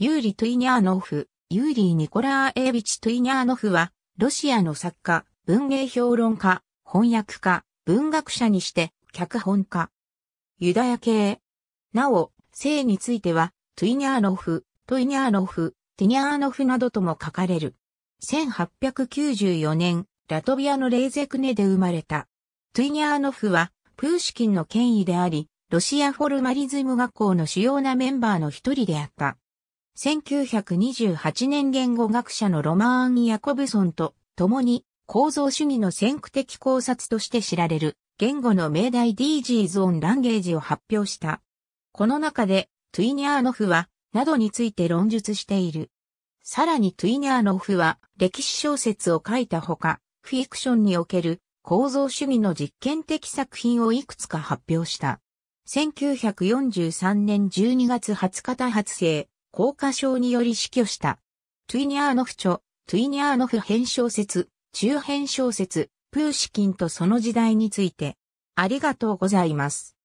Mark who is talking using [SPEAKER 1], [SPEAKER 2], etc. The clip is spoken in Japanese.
[SPEAKER 1] ユーリ・トゥイニャーノフ、ユーリー・ニコラーエービチ・トゥイニャーノフは、ロシアの作家、文芸評論家、翻訳家、文学者にして、脚本家。ユダヤ系。なお、性については、トゥイニャーノフ、トゥイニャーノフ、ティニャーノフなどとも書かれる。1894年、ラトビアのレイゼクネで生まれた。トゥイニャーノフは、プーシキンの権威であり、ロシアフォルマリズム学校の主要なメンバーの一人であった。1928年言語学者のロマーン・ヤコブソンと共に構造主義の先駆的考察として知られる言語の命題 DGs on Language を発表した。この中でトゥイニャーノフはなどについて論述している。さらにトゥイニャーノフは歴史小説を書いたほか、フィクションにおける構造主義の実験的作品をいくつか発表した。1943年12月20日多発生、高化症により死去した。トゥイニャーノフ著、トゥイニャーノフ編小説、中編小説、プーシキンとその時代について。ありがとうご
[SPEAKER 2] ざいます。